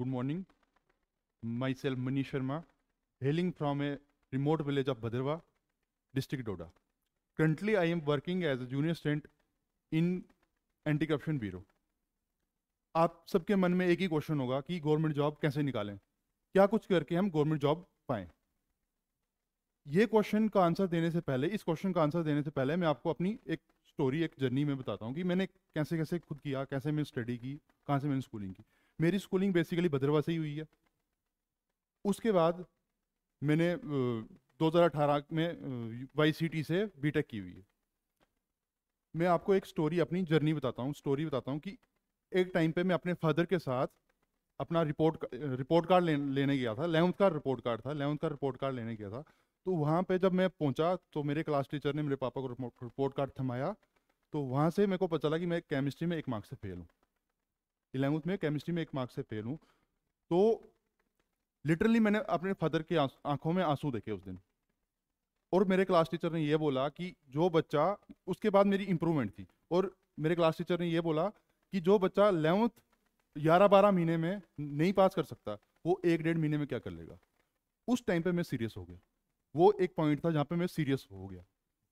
good morning myself Mani Sharma hailing from a remote village of Bhadrawah district Doda currently I am working as a junior assistant in anti corruption bureau आप सबके मन में एक ही question होगा कि government job कैसे निकालें क्या कुछ करके हम गवर्नमेंट जॉब पाएं ये क्वेश्चन का आंसर देने से पहले इस क्वेश्चन का आंसर देने से पहले मैं आपको अपनी एक स्टोरी एक जर्नी में बताता हूँ कि मैंने कैसे कैसे खुद किया कैसे मैंने स्टडी की कहाँ से मैंने स्कूलिंग की मेरी स्कूलिंग बेसिकली भद्रवा से ही हुई है उसके बाद मैंने दो हज़ार अठारह में वाई सी टी से बी टेक की हुई है मैं आपको एक स्टोरी अपनी जर्नी बताता हूँ स्टोरी बताता हूँ कि एक टाइम पे मैं अपने फादर के साथ अपना रिपोर्ट रिपोर्ट कार्ड ले, लेने गया था लेवंथ का रिपोर्ट कार्ड था लेवंथ का रिपोर्ट कार्ड लेने गया था तो वहाँ पे जब मैं पहुँचा तो मेरे क्लास टीचर ने मेरे पापा को रिपोर्ट कार्ड थमाया तो वहाँ से मेरे को पता चला कि मैं केमिस्ट्री में एक मार्क्स से फेल हूँ इलेवंथ में केमिस्ट्री में एक मार्क्स से फेल हूँ तो लिटरली मैंने अपने फादर की आंखों में आंसू देखे उस दिन और मेरे क्लास टीचर ने यह बोला कि जो बच्चा उसके बाद मेरी इंप्रूवमेंट थी और मेरे क्लास टीचर ने यह बोला कि जो बच्चा इलेवंथ ग्यारह बारह महीने में नहीं पास कर सकता वो एक डेढ़ महीने में क्या कर लेगा उस टाइम पे मैं सीरियस हो गया वो एक पॉइंट था जहाँ पे मैं सीरियस हो गया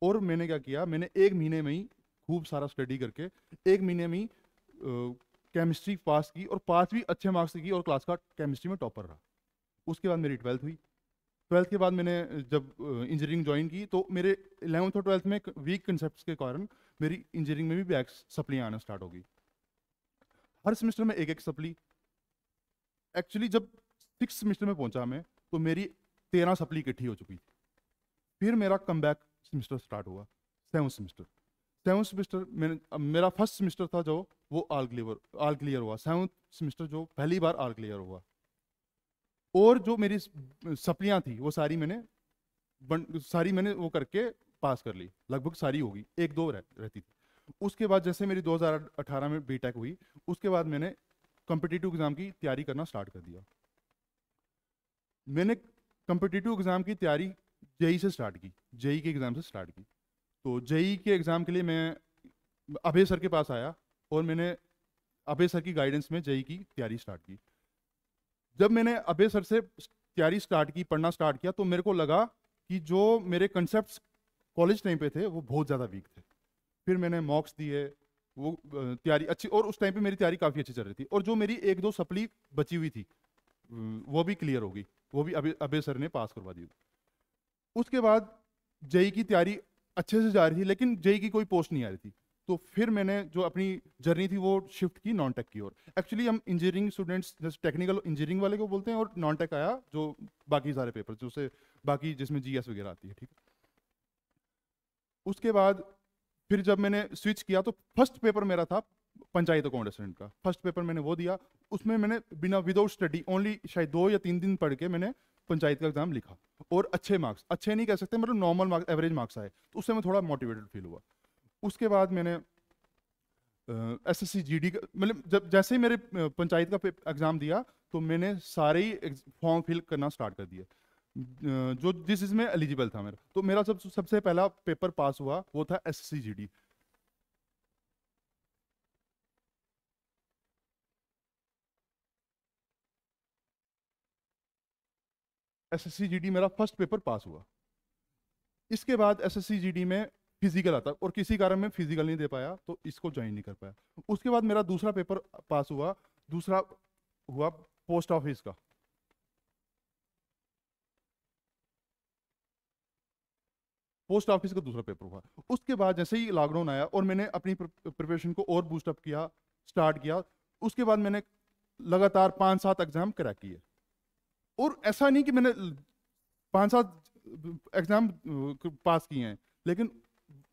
और मैंने क्या किया मैंने एक महीने में ही खूब सारा स्टडी करके एक महीने में ही केमिस्ट्री पास की और पास भी अच्छे मार्क्स की और क्लास का केमिस्ट्री में टॉपर रहा उसके बाद मेरी ट्वेल्थ हुई ट्वेल्थ के बाद मैंने जब इंजीनियरिंग ज्वाइन की तो मेरे इलेवंथ और ट्वेल्थ में वीक कंसेप्ट के कारण मेरी इंजीनियरिंग में भी बैक सप्ली आना स्टार्ट हो गई हर सेमेस्टर में एक एक सप्ली एक्चुअली जब सिक्स सेमेस्टर में पहुंचा मैं तो मेरी तेरह सप्ली इकट्ठी हो चुकी थी फिर मेरा कम बैक सेमेस्टर स्टार्ट हुआ सेवन सेमेस्टर सेवन सेमेस्टर मैंने मेरा फर्स्ट सेमेस्टर था जो वो आल क्लियर आल क्लियर हुआ सेवंथ सेमेस्टर जो पहली बार आल क्लियर हुआ और जो मेरी सप्लियाँ थी वो सारी मैंने बन, सारी मैंने वो करके पास कर ली लगभग सारी होगी एक दो रह, रहती थी उसके बाद जैसे मेरी 2018 में बीटेक हुई उसके बाद मैंने कम्पिटिटिव एग्ज़ाम की तैयारी करना स्टार्ट कर दिया मैंने कम्पिटिटिव एग्ज़ाम की तैयारी जेई e से स्टार्ट की जेई e के एग्ज़ाम से स्टार्ट की तो जेई के एग्ज़ाम के लिए मैं अभय सर के पास आया और मैंने अभय सर की गाइडेंस में जेई की तैयारी स्टार्ट की जब मैंने अभय सर से तैयारी स्टार्ट की पढ़ना स्टार्ट किया तो मेरे को लगा कि जो मेरे कंसेप्ट कॉलेज टाइम पे थे वो बहुत ज़्यादा वीक थे फिर मैंने मॉक्स दिए वो तैयारी अच्छी और उस टाइम पे मेरी तैयारी काफ़ी अच्छी चल रही थी और जो मेरी एक दो सप्ली बची हुई थी वो भी क्लियर होगी वो भी अबे अभय सर ने पास करवा दी उसके बाद जेई की तैयारी अच्छे से जा रही थी लेकिन जेई की कोई पोस्ट नहीं आ रही थी तो फिर मैंने जो अपनी जर्नी थी वो शिफ्ट की नॉन टेक की ओर एक्चुअली हम इंजीनियरिंग स्टूडेंट्स जैसे टेक्निकल इंजीनियरिंग वाले को बोलते हैं और नॉन टेक आया जो बाकी सारे पेपर जो से बाकी जिसमें जी वगैरह आती है ठीक उसके बाद फिर जब मैंने स्विच किया तो फर्स्ट पेपर मेरा था पंचायत अकाउंटेंट का फर्स्ट पेपर मैंने वो दिया उसमें मैंने बिना विदाउट स्टडी ओनली शायद दो या तीन दिन पढ़ के मैंने पंचायत का एग्जाम लिखा और अच्छे मार्क्स अच्छे नहीं कह सकते मतलब नॉर्मल मार्क्स एवरेज मार्क्स आए तो उससे मैं थोड़ा मोटिवेटेड फील हुआ उसके बाद मैंने S S C G D का मतलब जब जैसे ही मेरे पंचायत का एग्ज़ाम दिया तो मैंने सारे ही फॉर्म फिल करना स्टार्ट कर दिया जो जिस इसमें एलिजिबल था मेरा तो मेरा सब सबसे पहला पेपर पास हुआ वो था S S C G D S S मेरा फर्स्ट पेपर पास हुआ इसके बाद एस एस में फिजिकल आता और किसी कारण मैं फिजिकल नहीं दे पाया तो इसको ज्वाइन नहीं कर पाया उसके बाद मेरा दूसरा पेपर पास हुआ दूसरा हुआ पोस्ट ऑफिस का पोस्ट ऑफिस का दूसरा पेपर हुआ उसके बाद जैसे ही लॉकडाउन आया और मैंने अपनी प्रिपरेशन को और बूस्टअप किया स्टार्ट किया उसके बाद मैंने लगातार पाँच सात एग्जाम क्रैक किए और ऐसा नहीं कि मैंने पाँच सात एग्जाम पास किए हैं लेकिन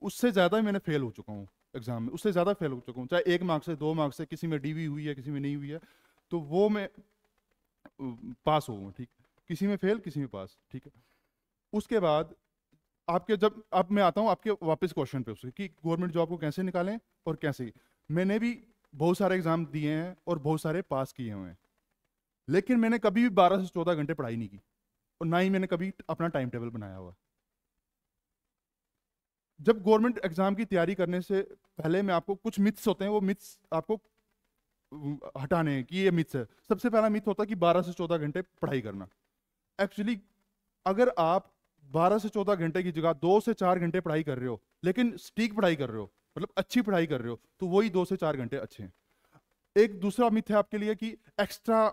उससे ज़्यादा मैंने फेल हो चुका हूँ एग्जाम में उससे ज़्यादा फेल हो चुका हूँ चाहे एक मार्क्स से दो मार्क्स से किसी में डीवी हुई है किसी में नहीं हुई है तो वो मैं पास हो ठीक किसी में फेल किसी में पास ठीक है उसके बाद आपके जब अब मैं आता हूँ आपके वापस क्वेश्चन पे उसके कि गवर्नमेंट जॉब को कैसे निकालें और कैसे मैंने भी बहुत सारे एग्जाम दिए हैं और बहुत सारे पास किए हुए हैं लेकिन मैंने कभी भी बारह से चौदह घंटे पढ़ाई नहीं की और ना ही मैंने कभी अपना टाइम टेबल बनाया हुआ जब गवर्नमेंट एग्जाम की तैयारी करने से पहले मैं आपको कुछ मिथ्स होते हैं वो मिथ्स आपको हटाने हैं कि ये मिथ्स है सबसे पहला मिथ होता है कि 12 से 14 घंटे पढ़ाई करना एक्चुअली अगर आप 12 से 14 घंटे की जगह दो से चार घंटे पढ़ाई कर रहे हो लेकिन स्टीक पढ़ाई कर रहे हो मतलब अच्छी पढ़ाई कर रहे हो तो वही दो से चार घंटे अच्छे हैं एक दूसरा मिथ है आपके लिए कि एक्स्ट्रा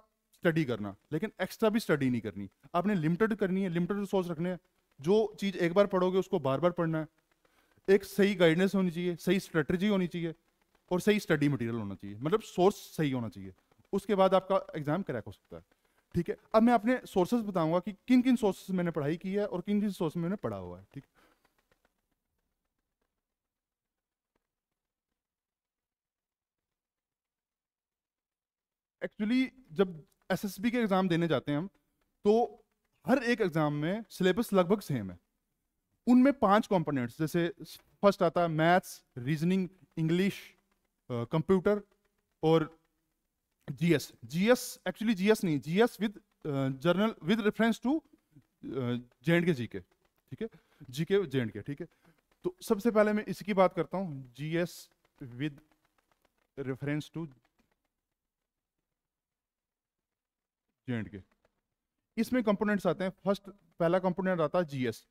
स्टडी करना लेकिन एक्स्ट्रा भी स्टडी नहीं करनी आपने लिमिटेड करनी है लिमिटेड रिसोर्स रखने हैं जो चीज़ एक बार पढ़ोगे उसको बार बार पढ़ना है एक सही गाइडेंस होनी चाहिए सही स्ट्रेटजी होनी चाहिए और सही स्टडी मटेरियल होना चाहिए मतलब सोर्स सही होना चाहिए उसके बाद आपका एग्जाम क्रैक हो सकता है ठीक है अब मैं अपने सोर्सेज बताऊंगा कि किन किन सोर्सेज मैंने पढ़ाई की है और किन किन सोर्स मैंने पढ़ा हुआ है ठीक एक्चुअली जब एसएसबी के एग्जाम देने जाते हैं हम तो हर एक एग्जाम में सिलेबस लगभग सेम है उनमें पांच कंपोनेंट्स जैसे फर्स्ट आता है मैथ्स रीजनिंग इंग्लिश कंप्यूटर और जीएस जीएस एक्चुअली जीएस नहीं GS with general with reference to J and K G के ठीक है जी के जे एंड के ठीक है तो सबसे पहले मैं इसकी बात करता हूँ GS with reference to J K इसमें कंपोनेंट्स आते हैं फर्स्ट पहला कंपोनेंट आता है जीएस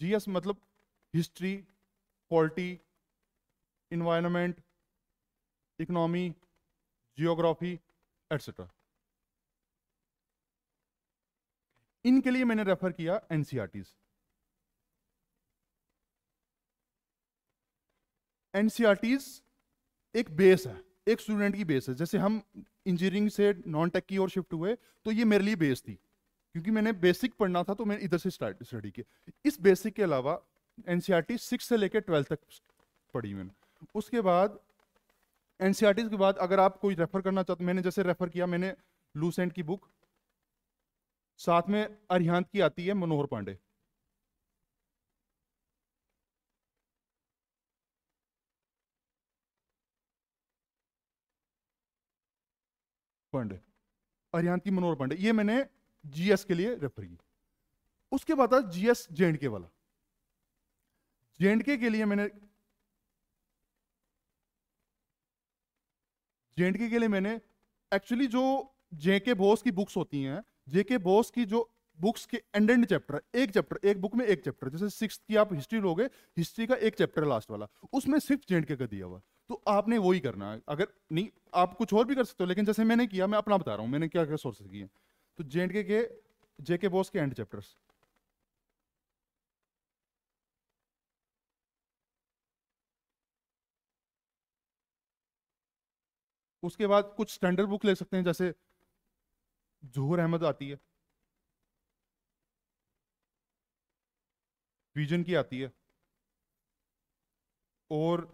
जीएस मतलब history polity environment economy geography etcetera इनके लिए मैंने रेफर किया एनसीआरटीज एनसीआरटीज e e एक बेस है एक स्टूडेंट की बेस है जैसे हम इंजीनियरिंग से नॉन टेक की ओर शिफ्ट हुए तो ये मेरे लिए बेस थी क्योंकि मैंने बेसिक पढ़ना था तो मैंने इधर से स्टार्ट स्टडी किया इस बेसिक के अलावा एन सिक्स e से लेकर ट्वेल्थ तक पढ़ी मैंने उसके बाद एन e के बाद अगर आप कोई रेफर करना चाहते मैंने जैसे रेफर किया मैंने लूसेंट की बुक साथ में अरिहंत की आती है मनोहर पांडे पांडे अरियांती मनोहर पांडे ये मैंने जीएस के लिए रेफर की उसके बाद था जीएस जे के वाला जे के लिए मैंने जे के लिए मैंने एक्चुअली जो जे के बोस की बुक्स होती हैं जे के बोस की जो बुक्स के एंड एंड चैप्टर एक चैप्टर एक बुक में एक चैप्टर जैसे सिक्स की आप हिस्ट्री लोगे हिस्ट्री का एक चैप्टर लास्ट वाला उसमें सिर्फ जे के का दिया हुआ तो आपने वो ही करना है अगर नहीं आप कुछ और भी कर सकते हो लेकिन जैसे मैंने किया मैं अपना बता रहा हूँ मैंने क्या क्या सोर्सेस किए तो जे के जे के बोस के एंड चैप्टर्स उसके बाद कुछ स्टैंडर्ड बुक ले सकते हैं जैसे जहूर अहमद आती है विजन की आती है और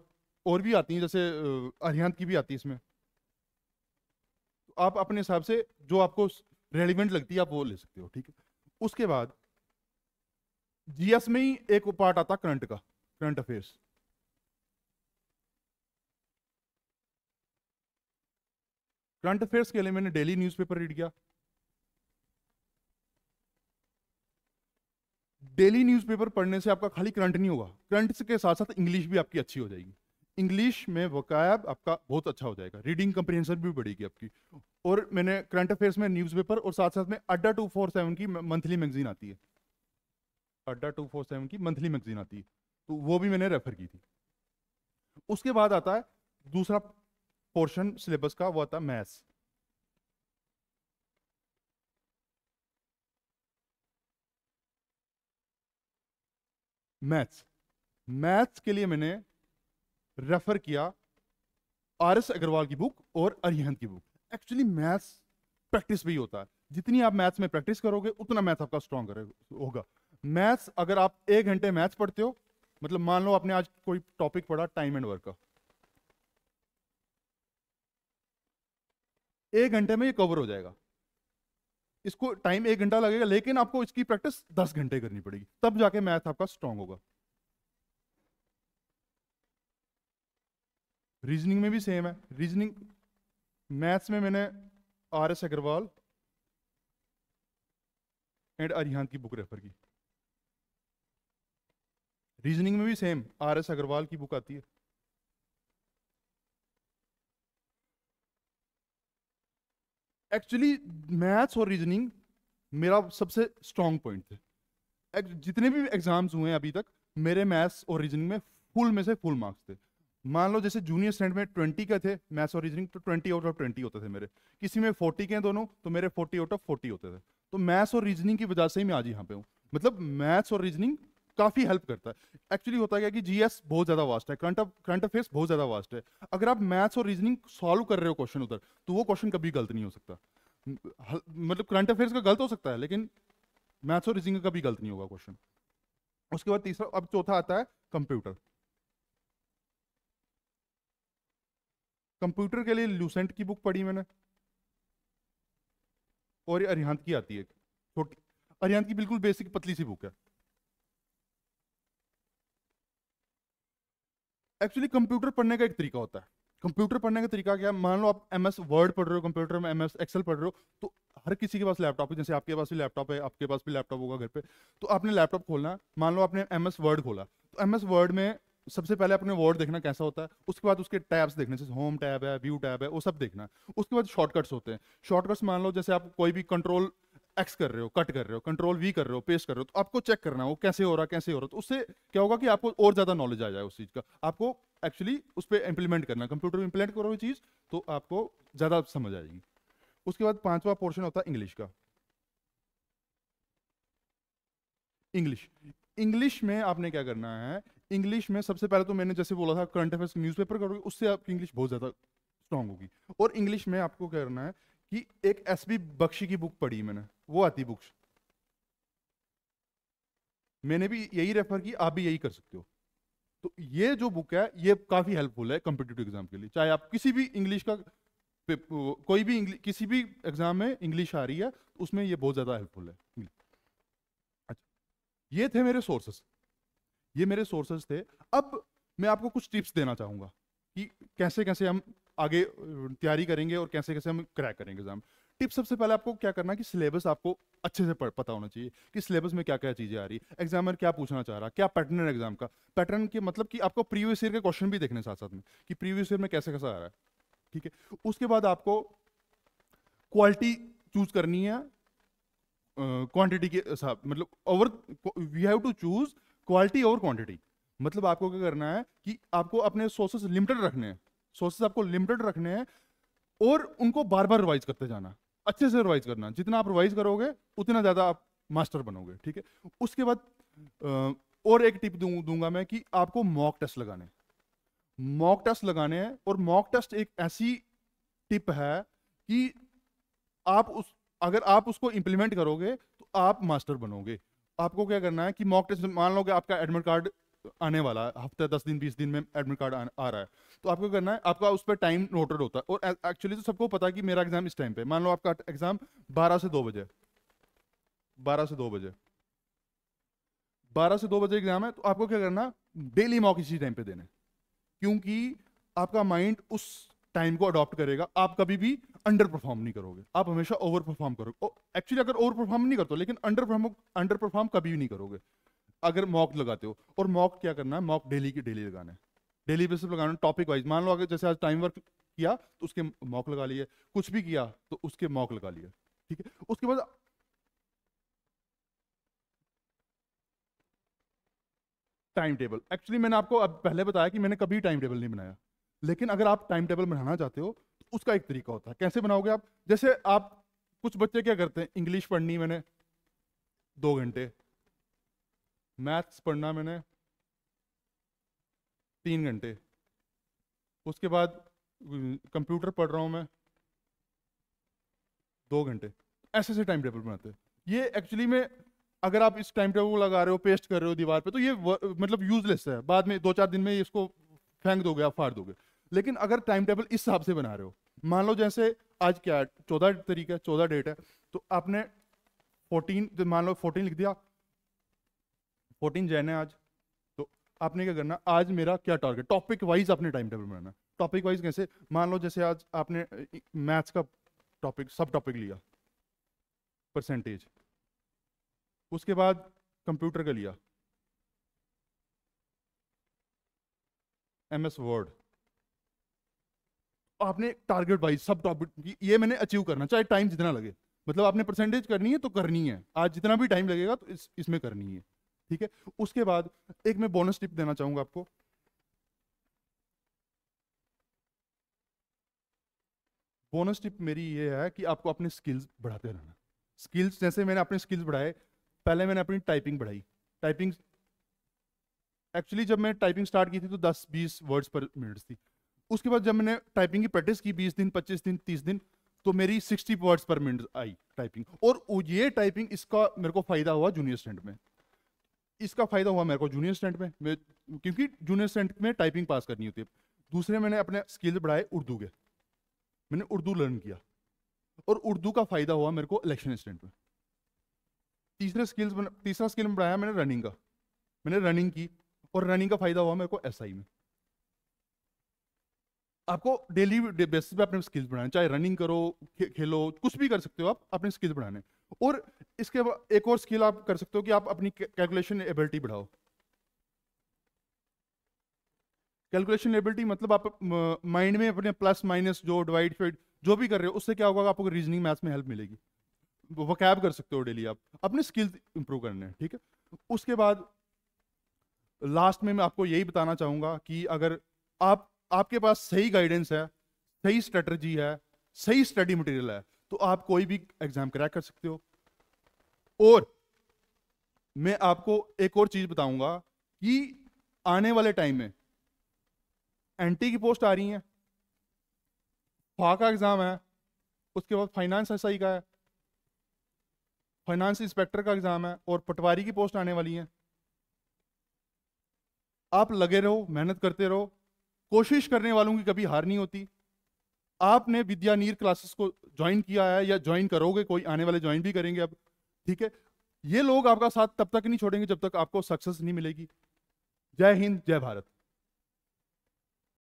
और भी आती हैं जैसे अरिहंत की भी आती है इसमें तो आप अपने हिसाब से जो आपको रेलिवेंट लगती है आप वो ले सकते हो ठीक है उसके बाद जीएस में ही एक पार्ट आता करंट का करंट अफेयर्स करंट अफेयर्स के लिए मैंने डेली न्यूज़पेपर रीड किया डेली न्यूज़पेपर पढ़ने से आपका खाली करंट नहीं होगा करंट के साथ साथ इंग्लिश भी आपकी अच्छी हो जाएगी इंग्लिश में वकायब आपका बहुत अच्छा हो जाएगा रीडिंग कंप्रीहेंशन भी बढ़ेगी आपकी और मैंने करंट अफेयर्स में न्यूज़पेपर और साथ साथ में अड्डा टू फोर सेवन की मंथली मैगजीन आती है अड्डा टू फोर सेवन की मंथली मैगजीन आती है तो वो भी मैंने रेफर की थी उसके बाद आता है दूसरा पोर्शन सिलेबस का वो आता है मैथ्स मैथ्स मैथ्स के लिए मैंने रेफर किया आर एस अग्रवाल की बुक और अरिहंत की बुक एक्चुअली मैथ्स प्रैक्टिस भी होता है जितनी आप मैथ्स में प्रैक्टिस करोगे उतना मैथ आपका स्ट्रॉन्ग होगा मैथ्स अगर आप एक घंटे मैथ्स पढ़ते हो मतलब मान लो आपने आज कोई टॉपिक पढ़ा टाइम एंड वर्क का एक घंटे में ये कवर हो जाएगा इसको टाइम एक घंटा लगेगा लेकिन आपको इसकी प्रैक्टिस दस घंटे करनी पड़ेगी तब जाके मैथ आपका स्ट्रांग होगा रीजनिंग में भी सेम है रीजनिंग मैथ्स में मैंने R S Agarwal and Arihant की बुक रेफर की रीजनिंग में भी सेम आर एस अग्रवाल की बुक आती है एक्चुअली मैथ्स और रीजनिंग मेरा सबसे स्ट्रॉन्ग पॉइंट थे जितने भी एग्जाम्स हुए हैं अभी तक मेरे मैथ्स और रीजनिंग में फुल में से फुल मार्क्स थे मान लो जैसे जूनियर स्टैंड में ट्वेंटी के थे मैथ्स और रीजनिंग तो ट्वेंटी आउट ऑफ ट्वेंटी होते थे मेरे किसी में फोर्टी के हैं दोनों तो मेरे फोर्टी आउट ऑफ फोर्टी होते थे तो मैथ्स और रीजनिंग की वजह से ही मैं आज यहाँ पे हूँ मतलब मैथ्स और रीजनिंग काफी हेल्प करता है एक्चुअली होता है कि जीएस बहुत ज्यादा वास्ट है करंट करंट अफेयर्स बहुत ज्यादा वास्ट है अगर आप मैथ्स और रीजनिंग सॉल्व कर रहे हो क्वेश्चन उधर तो वो क्वेश्चन कभी गलत नहीं हो सकता मतलब करंट अफेयर्स का गलत हो सकता है लेकिन मैथ्स और रीजनिंग का कभी गलत नहीं होगा क्वेश्चन उसके बाद तीसरा अब चौथा आता है कंप्यूटर कंप्यूटर के लिए लूसेंट की बुक पढ़ी मैंने और ये अरिहंत की आती है छोटी अरिहंत की बिल्कुल बेसिक पतली सी बुक है एक्चुअली कंप्यूटर पढ़ने का एक तरीका होता है कंप्यूटर पढ़ने का तरीका क्या है मान लो आप एम एस वर्ड पढ़ रहे हो कंप्यूटर में एम एस एक्सेल पढ़ रहे हो तो हर किसी के पास लैपटॉप है जैसे आपके पास भी लैपटॉप है आपके पास भी लैपटॉप होगा घर पे तो आपने लैपटॉप खोलना मान लो आपने एम एस वर्ड खोला तो एम एस वर्ड में सबसे पहले अपने वर्ड देखना कैसा होता है उसके बाद उसके टैब्स देखने जैसे होम टैब है व्यू टैब है वो सब देखना उसके बाद शॉर्टकट्स होते हैं शॉर्टकट्स मान लो जैसे आप कोई भी कंट्रोल एक्स कर रहे हो कट कर रहे हो कंट्रोल वी कर रहे हो पेश कर रहे हो तो आपको चेक करना है वो कैसे हो रहा कैसे हो रहा तो उससे क्या होगा कि आपको और ज्यादा नॉलेज आ जाए उस चीज का आपको एक्चुअली उस पर इंप्लीमेंट करना कंप्यूटर में इंप्लीमेंट करो ये चीज तो आपको ज्यादा समझ आ जाएगी उसके बाद पांचवा पोर्शन होता है इंग्लिश का इंग्लिश इंग्लिश में आपने क्या करना है इंग्लिश में सबसे पहले तो मैंने जैसे बोला था करंट अफेयर्स पेपर करोगे उससे आपकी इंग्लिश बहुत ज़्यादा स्ट्रांग होगी और इंग्लिश में आपको क्या करना है कि एक एस बी बख्शी की बुक पढ़ी मैंने वो आती बुक्स मैंने भी यही रेफर की आप भी यही कर सकते हो तो ये जो बुक है ये काफ़ी हेल्पफुल है कॉम्पिटेटिव एग्जाम के लिए चाहे आप किसी भी इंग्लिश का कोई भी इंग्लिश किसी भी एग्जाम में इंग्लिश आ रही है तो उसमें ये बहुत ज़्यादा हेल्पफुल है अच्छा ये थे मेरे सोर्सेस ये मेरे सोर्सेज थे अब मैं आपको कुछ टिप्स देना चाहूँगा कि कैसे कैसे हम आगे तैयारी करेंगे और कैसे कैसे हम क्रैक करेंगे एग्जाम टिप सबसे पहले आपको क्या करना है कि सिलेबस आपको अच्छे से पता होना चाहिए कि सिलेबस में क्या क्या चीज़ें आ रही है एग्जामर क्या पूछना चाह रहा क्या पैटर्न है एग्जाम का पैटर्न के मतलब कि आपको प्रीवियस ईयर के क्वेश्चन भी देखने साथ साथ में कि प्रीवियस ईयर में कैसे कैसा आ रहा है ठीक है उसके बाद आपको क्वालिटी चूज करनी है क्वांटिटी uh, के साथ मतलब over we have to choose quality और क्वांटिटी मतलब आपको क्या करना है कि आपको अपने सोर्सेस लिमिटेड रखने हैं सोर्सेस आपको लिमिटेड रखने हैं और उनको बार बार रिवाइज करते जाना अच्छे से रिवाइज करना जितना आप रिवाइज करोगे उतना ज़्यादा आप मास्टर बनोगे ठीक है उसके बाद और एक टिप दूं, दूंगा मैं कि आपको मॉक टेस्ट लगाने मॉक टेस्ट लगाने हैं और मॉक टेस्ट एक ऐसी टिप है कि आप उस अगर आप उसको इम्प्लीमेंट करोगे तो आप मास्टर बनोगे आपको क्या करना है कि मॉक टेस्ट मान लो कि आपका एडमिट कार्ड आने वाला है हफ्ते दस दिन बीस दिन में एडमिट कार्ड आ रहा है तो आपको करना है आपका उस पर टाइम नोटेड होता है और एक्चुअली तो सबको पता है कि मेरा एग्जाम इस टाइम पे मान लो आपका एग्जाम बारह से दो बजे बारह से दो बजे बारह से दो बजे एग्जाम है तो आपको क्या करना डेली मॉक इसी टाइम पे देने क्योंकि आपका माइंड उस टाइम को अडॉप्ट करेगा आप कभी भी अंडर परफॉर्म नहीं करोगे आप हमेशा ओवर परफॉर्म करोगे एक्चुअली अगर ओवर परफॉर्म नहीं करते लेकिन अंडर अंडर परफॉर्म कभी भी नहीं करोगे अगर मॉक लगाते हो और मॉक क्या करना है मॉक डेली की डेली लगाना है डेली बेसिस लगाना टॉपिक वाइज मान लो अगर जैसे आज टाइम वर्क किया तो उसके मॉक लगा लिए कुछ भी किया तो उसके मॉक लगा लिए ठीक है उसके बाद टाइम टेबल एक्चुअली मैंने आपको अब पहले बताया कि मैंने कभी टाइम टेबल नहीं बनाया लेकिन अगर आप टाइम टेबल बनाना चाहते हो उसका एक तरीका होता है कैसे बनाओगे आप जैसे आप कुछ बच्चे क्या करते हैं इंग्लिश पढ़नी मैंने दो घंटे मैथ्स पढ़ना मैंने तीन घंटे उसके बाद कंप्यूटर पढ़ रहा हूँ मैं दो घंटे ऐसे ऐसे टाइम टेबल बनाते हैं ये एक्चुअली में अगर आप इस टाइम टेबल को लगा रहे हो पेस्ट कर रहे हो दीवार पे तो ये मतलब यूजलेस है बाद में दो चार दिन में इसको फेंक दोगे आप फाड़ दोगे लेकिन अगर टाइम टेबल इस हिसाब से बना रहे हो मान लो जैसे आज क्या है चौदह तरीक है चौदह डेट है तो आपने फोर्टीन तो मान लो फोर्टीन लिख दिया फोर्टीन जैन है आज तो आपने क्या करना आज मेरा क्या टारगेट टॉपिक वाइज आपने टाइम टेबल बनाना टॉपिक वाइज कैसे मान लो जैसे आज आपने मैथ्स का टॉपिक सब टॉपिक लिया परसेंटेज उसके बाद कंप्यूटर का लिया एम एस वर्ड आपने टारगेट वाइज सब टॉपिक ये मैंने अचीव करना चाहे टाइम जितना लगे मतलब आपने परसेंटेज करनी है तो करनी है आज जितना भी टाइम लगेगा तो इस इसमें करनी है ठीक है उसके बाद एक मैं बोनस टिप देना चाहूंगा आपको बोनस टिप मेरी ये है कि आपको अपने स्किल्स बढ़ाते रहना स्किल्स जैसे मैंने अपने स्किल्स बढ़ाए पहले मैंने अपनी टाइपिंग बढ़ाई टाइपिंग एक्चुअली जब मैं टाइपिंग स्टार्ट की थी तो 10-20 वर्ड्स पर मिनट थी उसके बाद जब मैंने टाइपिंग की प्रैक्टिस की बीस दिन पच्चीस दिन तीस दिन तो मेरी सिक्सटी वर्ड्स पर मिनट आई टाइपिंग और ये टाइपिंग इसका मेरे को फायदा हुआ जूनियर स्टैंड में इसका फायदा हुआ मेरे को जूनियर स्टैंड में क्योंकि जूनियर स्टैंड में टाइपिंग पास करनी होती है दूसरे मैंने अपने स्किल बढ़ाए उर्दू के मैंने उर्दू लर्न किया और उर्दू का फायदा हुआ मेरे को इलेक्शन स्टैंड में तीसरे स्किल्स तीसरा स्किल बढ़ाया मैंने रनिंग का मैंने रनिंग की और रनिंग का फायदा हुआ मेरे को एसआई में आपको डेली बेसिस पे अपने स्किल्स बढ़ाने चाहे रनिंग करो खे, खेलो कुछ भी कर सकते हो आप अपने स्किल्स बढ़ाने और इसके बाद एक और स्किल आप कर सकते हो कि आप अपनी कैलकुलेशन एबिलिटी बढ़ाओ कैलकुलेशन एबिलिटी मतलब आप माइंड में अपने प्लस माइनस जो डिवाइड फाइड जो भी कर रहे हो उससे क्या होगा आपको रीजनिंग मैथ्स में हेल्प मिलेगी वो कैब कर सकते हो डेली आप अपने स्किल्स इंप्रूव करने हैं ठीक है उसके बाद लास्ट में मैं आपको यही बताना चाहूंगा कि अगर आप आपके पास सही गाइडेंस है सही स्ट्रेटजी है सही स्टडी मटेरियल है तो आप कोई भी एग्जाम क्रैक कर सकते हो और मैं आपको एक और चीज बताऊंगा कि आने वाले टाइम में एनटी की पोस्ट आ रही है फा का एग्जाम है उसके बाद फाइनेंस एस का है फाइनेंस इंस्पेक्टर का एग्जाम है और पटवारी की पोस्ट आने वाली है आप लगे रहो मेहनत करते रहो कोशिश करने वालों की कभी हार नहीं होती आपने विद्यानीर क्लासेस को ज्वाइन किया है या ज्वाइन करोगे कोई आने वाले ज्वाइन भी करेंगे अब ठीक है ये लोग आपका साथ तब तक नहीं छोड़ेंगे जब तक आपको सक्सेस नहीं मिलेगी जय हिंद जय भारत